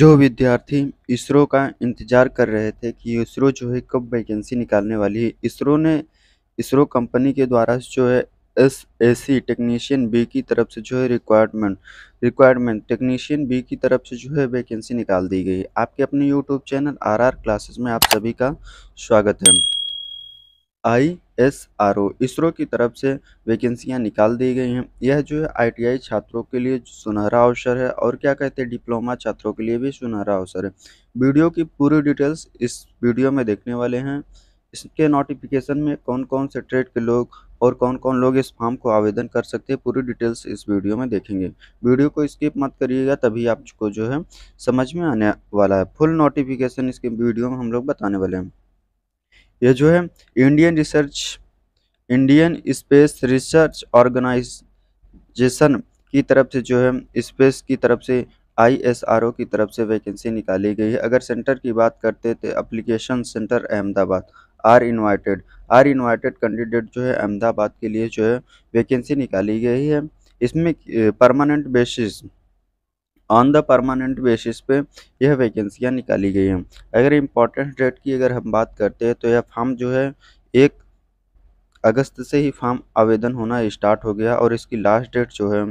जो विद्यार्थी इसरो का इंतज़ार कर रहे थे कि इसरो जो है कब वैकेंसी निकालने वाली है इसरो ने इसरो कंपनी के द्वारा जो है S A C technician B की तरफ से जो है रिक्वायरमेंट रिक्वायरमेंट टेक्नीशियन बी की तरफ से जो है वैकेंसी निकाल दी गई आपके अपने YouTube channel R R classes में आप सभी का स्वागत है I S R O ISRO की तरफ से वैकेंसियां निकाल दी गई हैं यह जो है आईटीआई छात्रों के लिए सुनहरा अवसर है और क्या कहते हैं डिप्लोमा छात्रों के लिए भी सुनहरा अवसर है वीडियो की पूरी डिटेल्स इस वीडियो में देखने वाले हैं इसके नोटिफिकेशन में कौन कौन से ट्रेड के लोग और कौन कौन लोग इस फॉर्म को आवेदन कर सकते हैं पूरी डिटेल्स इस वीडियो में देखेंगे वीडियो को स्किप मत करिएगा तभी आपको जो है समझ में आने वाला है फुल नोटिफिकेशन इसके वीडियो में हम लोग बताने वाले हैं ये जो है Indian research Indian space research organisation की तरफ से जो है स्पेस की तरफ से आईएसआरओ की तरफ से वैकेंसी निकाली गई है अगर सेंटर की बात करते तो application centre Ahmedabad are invited are invited candidate जो है अहमदाबाद के लिए जो है वैकेंसी निकाली गई है इसमें permanent basis on the permanent basis पे यह वैकेंसियाँ निकाली गई हैं अगर इम्पोर्टेंस डेट की अगर हम बात करते हैं तो यह फॉर्म जो है एक अगस्त से ही फॉर्म आवेदन होना स्टार्ट हो गया और इसकी लास्ट डेट जो है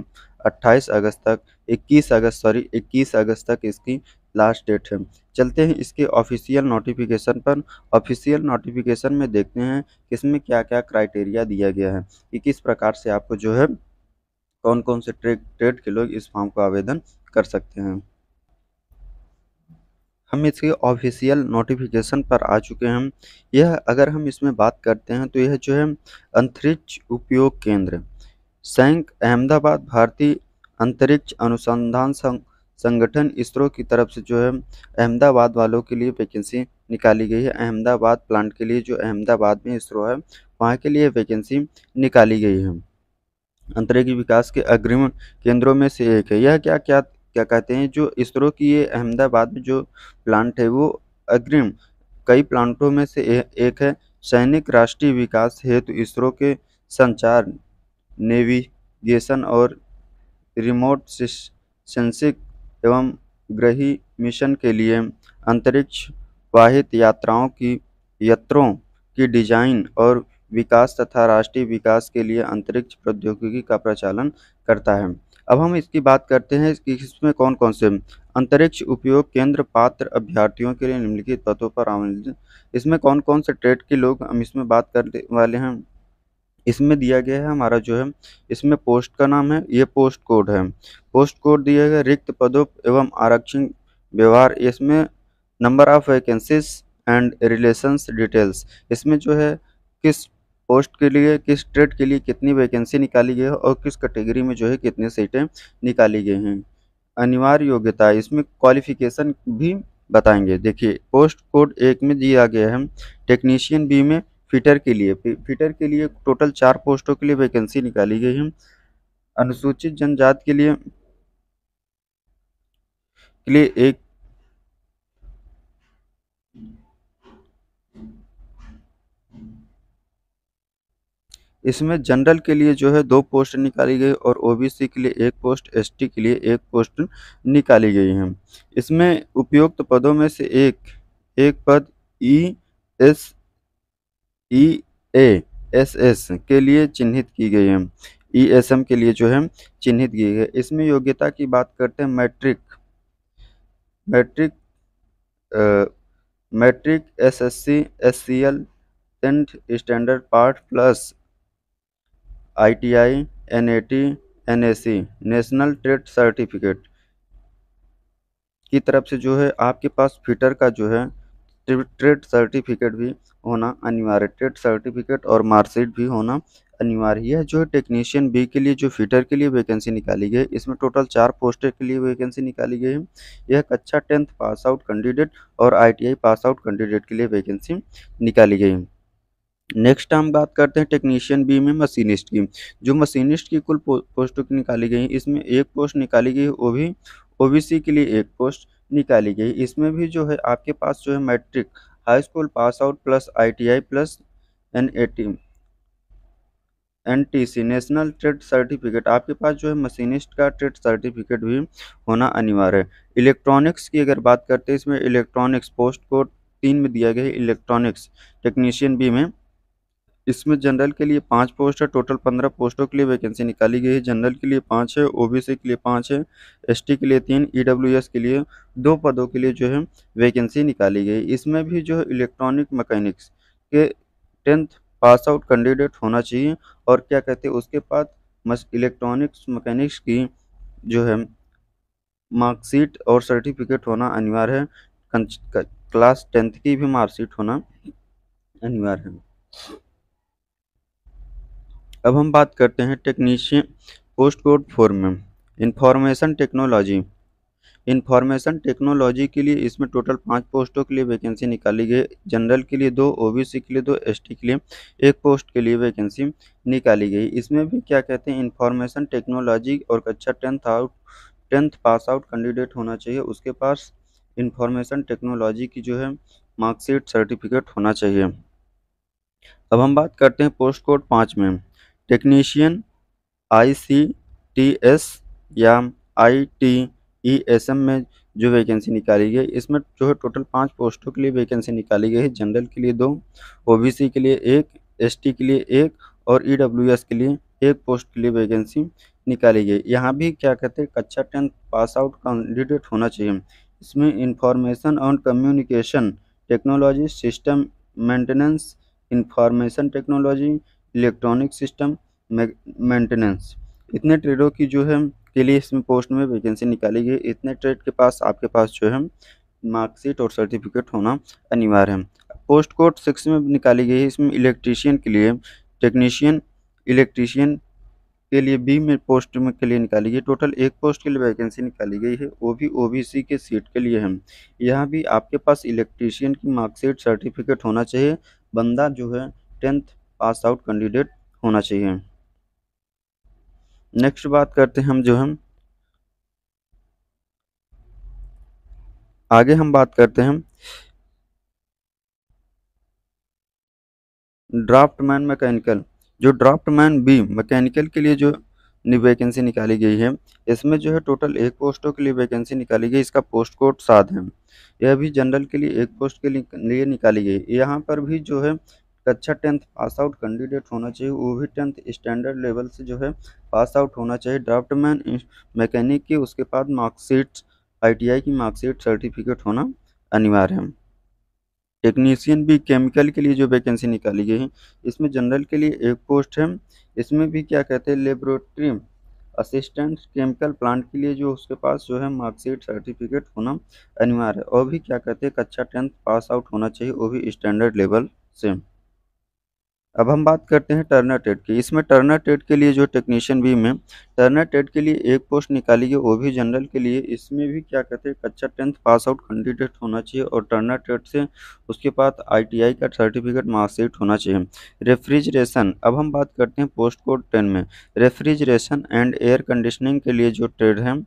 28 अगस्त तक 21 अगस्त सॉरी 21 अगस्त तक इसकी लास्ट डेट है चलते हैं इसके ऑफिशियल नोटिफिकेशन पर ऑफिशियल नोटिफिकेशन में देखते हैं कि इसमें क्या क्या क्राइटेरिया दिया गया है कि किस प्रकार से आपको जो है कौन कौन से ट्रेड ट्रेड के लोग इस फॉर्म को आवेदन कर सकते हैं हम इसके ऑफिशियल नोटिफिकेशन पर आ चुके हैं यह अगर हम इसमें बात करते हैं तो यह जो है अंतरिक्ष उपयोग केंद्र सैंक अहमदाबाद भारतीय अंतरिक्ष अनुसंधान संगठन इसरो की तरफ से जो है अहमदाबाद वालों के लिए वैकेंसी निकाली गई है अहमदाबाद प्लांट के लिए जो अहमदाबाद में इसरो है वहाँ के लिए वैकेंसी निकाली गई है अंतरिक्ष विकास के अग्रिम केंद्रों में से एक है यह क्या क्या क्या कहते हैं जो इसरो की ये अहमदाबाद में जो प्लांट है वो अग्रिम कई प्लांटों में से एक है सैनिक राष्ट्रीय विकास हेतु इसरो के संचार नेविगेशन और रिमोट सेंसिक एवं ग्रही मिशन के लिए अंतरिक्ष वाहित यात्राओं की यात्रों की डिजाइन और विकास तथा राष्ट्रीय विकास के लिए अंतरिक्ष प्रौद्योगिकी का प्रचालन करता है अब हम इसकी बात करते हैं कि इसमें कौन कौन से अंतरिक्ष उपयोग केंद्र पात्र अभ्यर्थियों के लिए निम्नलिखित पदों पर आवेदन इसमें कौन कौन से ट्रेड के लोग हम इसमें बात करने वाले हैं इसमें दिया गया है हमारा जो है इसमें पोस्ट का नाम है ये पोस्ट कोड है पोस्ट कोड दिया गया रिक्त पदों एवं आरक्षण व्यवहार इसमें number of vacancies and relations details इसमें जो है किस पोस्ट के लिए किस ट्रेड के लिए कितनी वैकेंसी निकाली गई है और किस कैटेगरी में जो है कितनी सीटें निकाली गई हैं अनिवार्य योग्यता इसमें क्वालिफिकेशन भी बताएंगे देखिए पोस्ट कोड एक में दिया गया है टेक्नीशियन बी में फिटर के लिए फिटर के लिए टोटल चार पोस्टों के लिए वैकेंसी निकाली गई है अनुसूचित जनजाति के लिए के लिए एक इसमें जनरल के लिए जो है दो पोस्ट निकाली गई और ओबीसी के लिए एक पोस्ट एसटी के लिए एक पोस्ट निकाली गई है इसमें उपयुक्त पदों में से एक एक पद E S E A S S के लिए चिन्हित की गई है ई एस एम के लिए जो है चिन्हित की गई है इसमें योग्यता की बात करते हैं matric matric matric S S C S C L tenth standard part plus I T I N A T N A C national trade certificate की तरफ से जो है आपके पास फिटर का जो है ट्रेड सर्टिफिकेट भी होना अनिवार्य ट्रेड सर्टिफिकेट और मार्कशीट भी होना अनिवार्य है जो है टेक्नीशियन बी के लिए जो फिटर के लिए वैकेंसी निकाली गई इसमें टोटल चार पोस्टर के लिए वैकेंसी निकाली गई है यह कक्षा अच्छा टेंथ पास आउट कैंडिडेट और आईटीआई पास आउट कैंडिडेट के लिए वैकेंसी निकाली गई है नेक्स्ट हम बात करते हैं टेक्नीशियन बी में मशीनिस्ट की जो मशीनिस्ट की कुल पोस्ट पोस्टों की निकाली गई इसमें एक पोस्ट निकाली गई वो भी ओ के लिए एक पोस्ट निकाली गई इसमें भी जो है आपके पास जो है matric high school pass out plus ITI plus N N T C national trade certificate आपके पास जो है मशीनिस्ट का ट्रेड सर्टिफिकेट भी होना अनिवार्य है इलेक्ट्रॉनिक्स की अगर बात करते हैं इसमें इलेक्ट्रॉनिक्स पोस्ट को तीन में दिया गया है इलेक्ट्रॉनिक्स टेक्नीशियन बी में इसमें जनरल के लिए पाँच पोस्ट है टोटल पंद्रह पोस्टों के लिए वैकेंसी निकाली गई है जनरल के लिए पाँच है ओबीसी के लिए पाँच है एसटी के लिए तीन ईडब्ल्यूएस के लिए दो पदों के लिए जो है वैकेंसी निकाली गई इसमें भी जो है इलेक्ट्रॉनिक मैकेनिक्स के टेंथ पास आउट कैंडिडेट होना चाहिए और क्या कहते हैं उसके बाद मस इलेक्ट्रॉनिक्स मकैनिक्स की जो है मार्कशीट और सर्टिफिकेट होना अनिवार्य है क्लास टेंथ की भी मार्कशीट होना अनिवार्य है अब हम बात करते हैं टेक्नीशियन पोस्ट कोड फोर में इंफॉर्मेशन टेक्नोलॉजी इंफॉर्मेशन टेक्नोलॉजी के लिए इसमें टोटल पाँच पोस्टों के लिए वैकेंसी निकाली गई जनरल के लिए दो ओबीसी के लिए दो एसटी के लिए एक पोस्ट के लिए वैकेंसी निकाली गई इसमें भी क्या कहते हैं इंफॉर्मेशन टेक्नोलॉजी और कक्षा अच्छा tenth out tenth pass out candidate होना चाहिए उसके पास इंफॉर्मेशन टेक्नोलॉजी की जो है मार्कशीट सर्टिफिकेट होना चाहिए अब हम बात करते हैं पोस्ट कोड पाँच में technician I C T S या I T E S M में जो वैकेंसी निकाली गई इसमें जो है टोटल पाँच पोस्टों के लिए वैकेंसी निकाली गई है जनरल के लिए दो ओबीसी के लिए एक एसटी के लिए एक और ईडब्ल्यूएस के लिए एक पोस्ट के लिए वैकेंसी निकाली गई यहाँ भी क्या कहते हैं कक्षा टेंथ पास आउट कैंडिडेट होना चाहिए इसमें इंफॉर्मेशन और communication technology system maintenance information technology electronic system maintenance इतने ट्रेडों की जो है के लिए इसमें पोस्ट में वैकेंसी निकाली गई इतने ट्रेड के पास आपके पास जो है मार्कशीट और सर्टिफिकेट होना अनिवार्य है पोस्ट कोड सिक्स में निकाली गई है इसमें इलेक्ट्रीशियन के लिए टेक्नीशियन इलेक्ट्रीशियन के लिए बी में पोस्ट में के लिए निकाली गई टोटल एक पोस्ट के लिए वैकेंसी निकाली गई है वो भी ओबीसी के सीट के लिए है यहाँ भी आपके पास इलेक्ट्रीशियन की मार्कशीट सर्टिफिकेट होना चाहिए बंदा जो है टेंथ पास आउट कैंडिडेट होना चाहिए नेक्स्ट बात करते हैं हम जो हम आगे हम बात करते हैं ड्राफ्ट मैन मैकेनिकल जो ड्राफ्ट मैन बी मैकेनिकल के लिए जो वैकेंसी निकाली गई है इसमें जो है टोटल एक पोस्टों के लिए वैकेंसी निकाली गई इसका पोस्ट कोड सात है यह भी जनरल के लिए एक पोस्ट के लिए निकाली गई यहाँ पर भी जो है कक्षा टेंथ पास आउट कैंडिडेट होना चाहिए वो भी टेंथ स्टैंडर्ड लेवल से जो है पास आउट होना चाहिए ड्राफ्टमैन मैकेनिक की उसके बाद मार्कशीट आईटीआई की मार्कशीट सर्टिफिकेट होना अनिवार्य है टेक्नीशियन भी केमिकल के लिए जो वैकेंसी निकाली गई है इसमें जनरल के लिए एक पोस्ट है इसमें भी क्या कहते हैं लेबोरेटरी असिस्टेंट केमिकल प्लांट के लिए जो उसके पास जो है मार्कशीट सर्टिफिकेट होना अनिवार्य है और भी क्या कहते हैं कक्षा टेंथ पास आउट होना चाहिए वो भी स्टैंडर्ड लेवल से अब हम बात करते हैं टर्नर टेड की इसमें टर्नर टेड के लिए जो टेक्नीशियन भी में टर्नर टेड के लिए एक पोस्ट निकाली गई वो भी जनरल के लिए इसमें भी क्या कहते हैं कच्चा टेंथ पास आउट कैंडिडेट होना चाहिए और टर्नर टेड से उसके पास आईटीआई का सर्टिफिकेट मार्कशीट होना चाहिए रेफ्रिजरेशन अब हम बात करते हैं पोस्ट कोड टेन में रेफ्रिजरेशन एंड एयर कंडीशनिंग के लिए जो ट्रेड है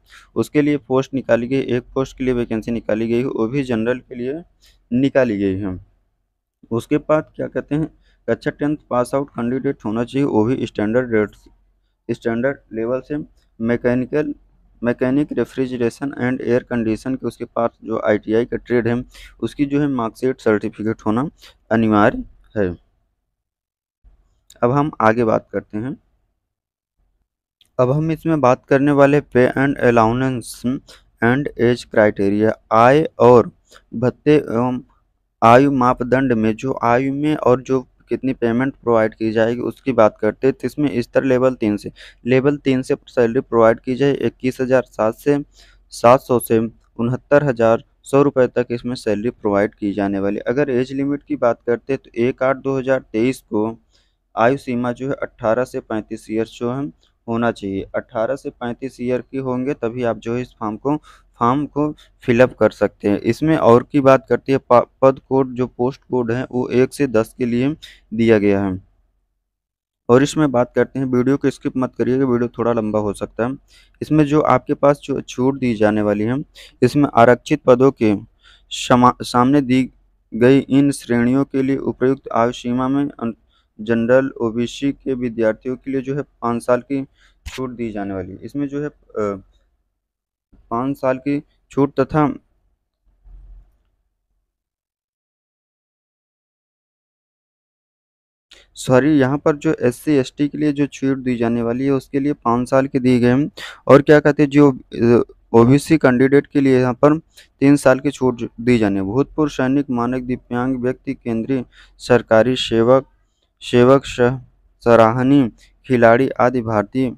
उसके लिए पोस्ट निकाली गई एक पोस्ट के लिए वैकेंसी निकाली गई वो भी जनरल के लिए निकाली गई है उसके बाद क्या कहते हैं कक्षा टेंथ पास आउट कैंडिडेट होना चाहिए वो भी स्टैंडर्ड रेट स्टैंडर्ड लेवल से mechanical mechanic refrigeration and air condition के उसके पास जो आईटीआई का ट्रेड है उसकी जो है मार्कशीट सर्टिफिकेट होना अनिवार्य है अब हम आगे बात करते हैं अब हम इसमें बात करने वाले pay and allowance and age criteria आय और भत्ते एवं आयु मापदंड में जो आयु में और जो कितनी पेमेंट प्रोवाइड की जाएगी उसकी बात करते हैं तो इसमें स्तर लेवल तीन से लेवल तीन से सैलरी प्रोवाइड की जाए इक्कीस हज़ार सात से सात सौ से उनहत्तर हज़ार सौ रुपये तक इसमें सैलरी प्रोवाइड की जाने वाली अगर एज लिमिट की बात करते हैं तो एक आठ दो हज़ार तेईस को आयु सीमा जो है अट्ठारह से पैंतीस ईयर जो है होना चाहिए 18 से 35 ईयर की होंगे तभी आप जो है इस फॉर्म को फॉर्म को फिलअप कर सकते हैं इसमें और की बात करती है पद कोड जो पोस्ट कोड है वो एक से दस के लिए दिया गया है और इसमें बात करते हैं वीडियो को स्किप मत करिएगा वीडियो थोड़ा लंबा हो सकता है इसमें जो आपके पास जो छूट दी जाने वाली है इसमें आरक्षित पदों के सामने दी गई इन श्रेणियों के लिए उपयुक्त आयु सीमा में जनरल ओबीसी के विद्यार्थियों के लिए जो है पाँच साल की छूट दी जाने वाली है इसमें जो है पाँच साल की छूट तथा सॉरी यहाँ पर जो एस सी के लिए जो छूट दी जाने वाली है उसके लिए पाँच साल के दिए गए हैं और क्या कहते हैं जो ओबीसी कैंडिडेट के लिए यहाँ पर तीन साल की छूट दी जाने भूतपूर्व सैनिक मानक दिव्यांग व्यक्ति केंद्रीय सरकारी सेवक सेवक सराहनीय खिलाड़ी आदि भारतीय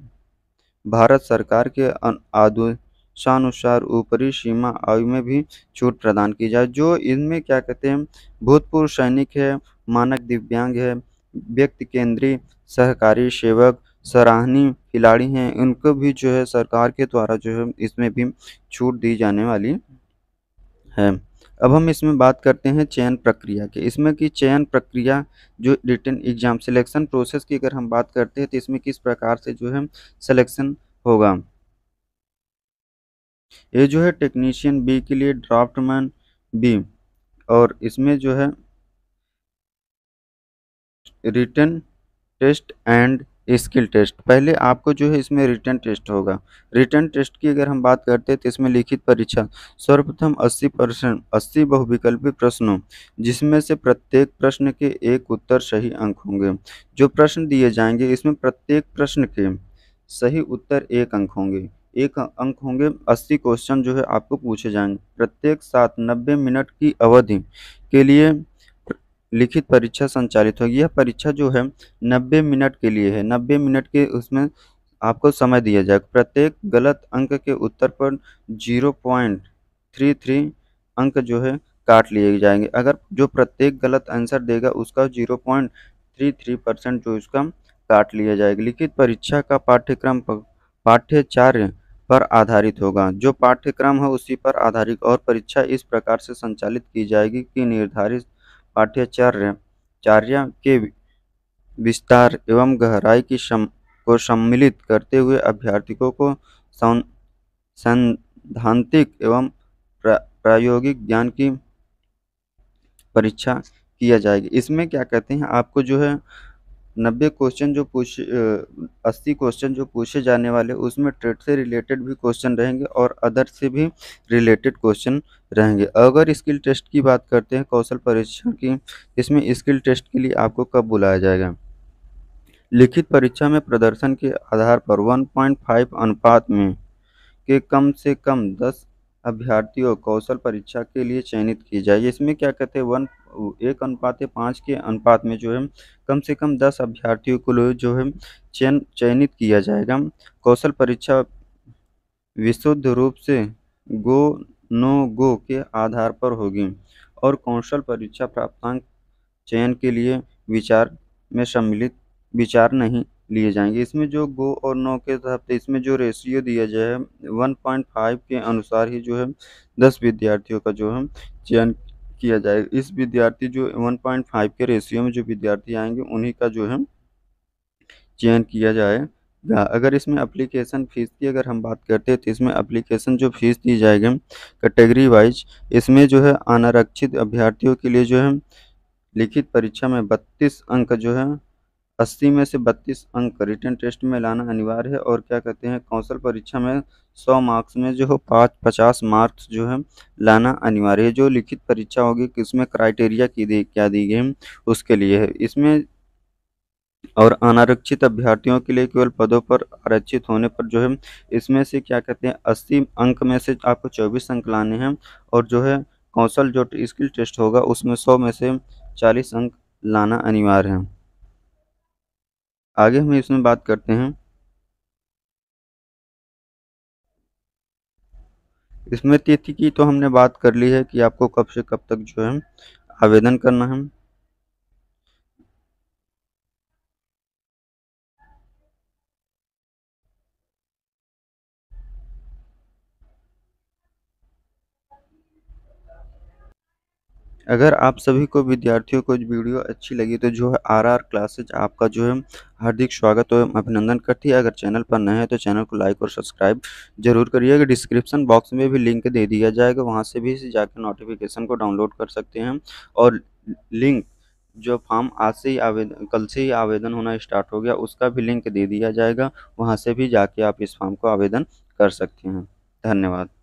भारत सरकार के आदु शानुसार ऊपरी सीमा आयु में भी छूट प्रदान की जाए जो इनमें क्या कहते हैं भूतपूर्व सैनिक है मानक दिव्यांग है व्यक्ति केंद्रीय सहकारी सेवक सराहनीय खिलाड़ी हैं उनको भी जो है सरकार के द्वारा जो है इसमें भी छूट दी जाने वाली है अब हम इसमें बात करते हैं चयन प्रक्रिया के इसमें की चयन प्रक्रिया जो रिटर्न एग्जाम सिलेक्शन प्रोसेस की अगर हम बात करते हैं तो इसमें किस प्रकार से जो है सिलेक्शन होगा ये जो है टेक्नीशियन बी के लिए ड्राफ्टमैन बी और इसमें जो है written test and skill test पहले आपको जो है इसमें रिटर्न टेस्ट होगा रिटर्न टेस्ट की अगर हम बात करते हैं तो इसमें लिखित परीक्षा सर्वप्रथम 80 परसेंट अस्सी बहुविकल्पी प्रश्नों जिसमें से प्रत्येक प्रश्न के एक उत्तर सही अंक होंगे जो प्रश्न दिए जाएंगे इसमें प्रत्येक प्रश्न के सही उत्तर एक अंक होंगे एक अंक होंगे अस्सी क्वेश्चन जो है आपको पूछे जाएंगे प्रत्येक साथ नब्बे मिनट की अवधि के लिए लिखित परीक्षा संचालित होगी यह परीक्षा जो है नब्बे मिनट के लिए है नब्बे मिनट के उसमें आपको समय दिया जाएगा प्रत्येक गलत अंक के उत्तर पर जीरो पॉइंट थ्री थ्री अंक जो है काट लिए जाएंगे अगर जो प्रत्येक गलत आंसर देगा उसका zero point three three percent जो इसका काट लिया जाएगा लिखित परीक्षा का पाठ्यक्रम पाठ्यचार्य पर आधारित होगा जो पाठ्यक्रम है उसी पर आधारित और परीक्षा इस प्रकार से संचालित की जाएगी कि निर्धारित पाठ्याचार्य चार्य के विस्तार एवं गहराई की शम, को सम्मिलित करते हुए अभ्यर्थियों को सैद्धांतिक एवं प्रायोगिक ज्ञान की परीक्षा किया जाएगी इसमें क्या कहते हैं आपको जो है नब्बे क्वेश्चन जो पूछ अस्सी क्वेश्चन जो पूछे जाने वाले उसमें ट्रेड से रिलेटेड भी क्वेश्चन रहेंगे और अदर से भी रिलेटेड क्वेश्चन रहेंगे अगर स्किल टेस्ट की बात करते हैं कौशल परीक्षा की इसमें स्किल टेस्ट के लिए आपको कब बुलाया जाएगा लिखित परीक्षा में प्रदर्शन के आधार पर 1.5 अनुपात में के कम से कम दस अभ्यर्थियों कौशल परीक्षा के लिए चयनित की जाए इसमें क्या कहते हैं वन एक अनुपात या पाँच के अनुपात में जो है कम से कम दस अभ्यर्थियों को जो है चयन चयनित किया जाएगा कौशल परीक्षा विशुद्ध रूप से गो नो गो के आधार पर होगी और कौशल परीक्षा प्राप्तांक चयन के लिए विचार में सम्मिलित विचार नहीं लिए जाएंगे इसमें जो गो और नो के हफ्ते इसमें जो रेशियो दिया जाए वन पॉइंट फाइव के अनुसार ही जो है दस विद्यार्थियों का जो है चयन किया जाएगा इस विद्यार्थी जो वन पॉइंट फाइव के रेशियो में जो विद्यार्थी आएंगे उन्हीं का जो है चयन किया जाएगा अगर इसमें अप्लीकेशन फ़ीस की अगर हम बात करते हैं तो इसमें अप्लीकेशन जो फ़ीस दी जाएगी कैटेगरी वाइज इसमें जो है अनारक्षित अभ्यर्थियों के लिए जो है लिखित परीक्षा में बत्तीस अंक जो है अस्सी में से बत्तीस अंक रिटर्न टेस्ट में लाना अनिवार्य है और क्या कहते हैं कौशल परीक्षा में सौ मार्क्स में जो हो पाँच पचास मार्क्स जो है लाना अनिवार्य है जो लिखित परीक्षा होगी कि उसमें क्राइटेरिया की दे क्या दी गई उसके लिए है इसमें और अनारक्षित अभ्यर्थियों के लिए केवल पदों पर आरक्षित होने पर जो है इसमें से क्या कहते हैं अस्सी अंक में से आपको चौबीस अंक लाने हैं और जो है कौशल जो स्किल टेस्ट होगा उसमें सौ में से चालीस अंक लाना अनिवार्य है आगे हम इसमें बात करते हैं इसमें तिथि की तो हमने बात कर ली है कि आपको कब से कब तक जो है आवेदन करना है अगर आप सभी को विद्यार्थियों को वीडियो अच्छी लगी तो जो है आर आर क्लासेज आपका जो है हार्दिक स्वागत एवं अभिनंदन करती है अगर चैनल पर नए हैं तो चैनल को लाइक और सब्सक्राइब जरूर करिएगा डिस्क्रिप्शन बॉक्स में भी लिंक दे दिया जाएगा वहाँ से भी जाकर नोटिफिकेशन को डाउनलोड कर सकते हैं और लिंक जो फॉर्म आज से ही आवेदन कल से ही आवेदन होना स्टार्ट हो गया उसका भी लिंक दे दिया जाएगा वहाँ से भी जाके आप इस फॉर्म को आवेदन कर सकते हैं धन्यवाद